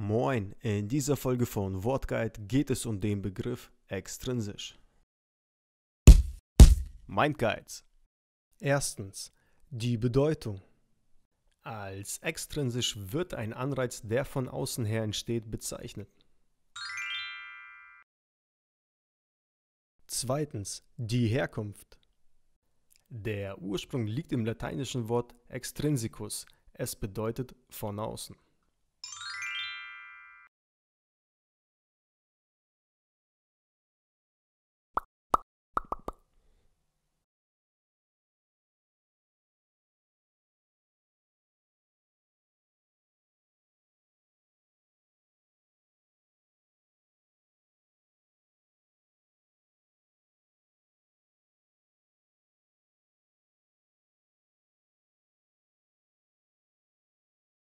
Moin, in dieser Folge von Wortguide geht es um den Begriff extrinsisch. Mindguides. Erstens, die Bedeutung. Als extrinsisch wird ein Anreiz, der von außen her entsteht, bezeichnet. Zweitens, die Herkunft. Der Ursprung liegt im lateinischen Wort extrinsicus. Es bedeutet von außen.